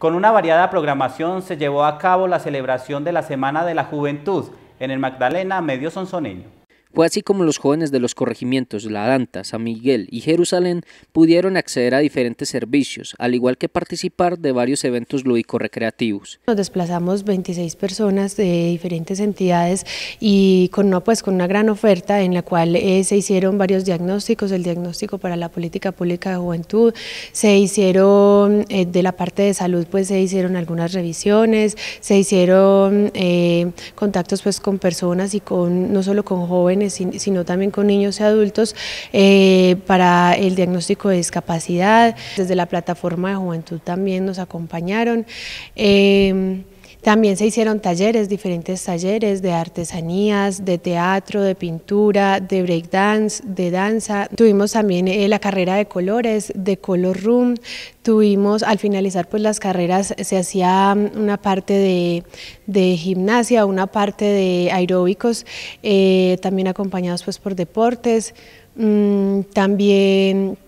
Con una variada programación se llevó a cabo la celebración de la Semana de la Juventud en el Magdalena Medio Sonsoneño. Fue así como los jóvenes de los corregimientos La Danta, San Miguel y Jerusalén pudieron acceder a diferentes servicios, al igual que participar de varios eventos lúdico-recreativos. Nos desplazamos 26 personas de diferentes entidades y con una, pues, con una gran oferta en la cual eh, se hicieron varios diagnósticos, el diagnóstico para la política pública de juventud, se hicieron eh, de la parte de salud, pues se hicieron algunas revisiones, se hicieron eh, contactos pues con personas y con no solo con jóvenes, sino también con niños y adultos eh, para el diagnóstico de discapacidad. Desde la plataforma de juventud también nos acompañaron. Eh, también se hicieron talleres, diferentes talleres de artesanías, de teatro, de pintura, de breakdance, de danza. Tuvimos también eh, la carrera de colores, de color room. Tuvimos, al finalizar pues las carreras, se hacía mm, una parte de, gimnasia, una parte de aeróbicos, eh, también acompañados pues por deportes. Mm, también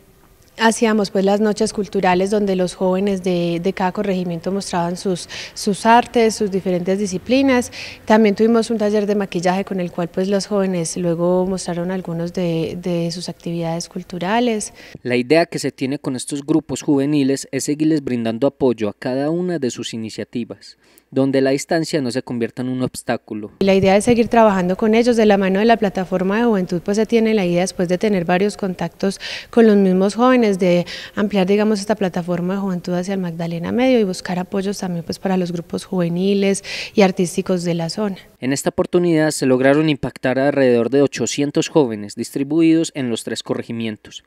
Hacíamos pues las noches culturales donde los jóvenes de, de cada corregimiento mostraban sus, sus, artes, sus diferentes disciplinas. También tuvimos un taller de maquillaje con el cual pues los jóvenes luego mostraron algunos de, de sus actividades culturales. La idea que se tiene con estos grupos juveniles es seguirles brindando apoyo a cada una de sus iniciativas donde la distancia no se convierta en un obstáculo. La idea es seguir trabajando con ellos de la mano de la plataforma de juventud, pues se tiene la idea después de tener varios contactos con los mismos jóvenes de ampliar, digamos, esta plataforma de juventud hacia el Magdalena Medio y buscar apoyos también pues, para los grupos juveniles y artísticos de la zona. En esta oportunidad se lograron impactar a alrededor de 800 jóvenes distribuidos en los tres corregimientos.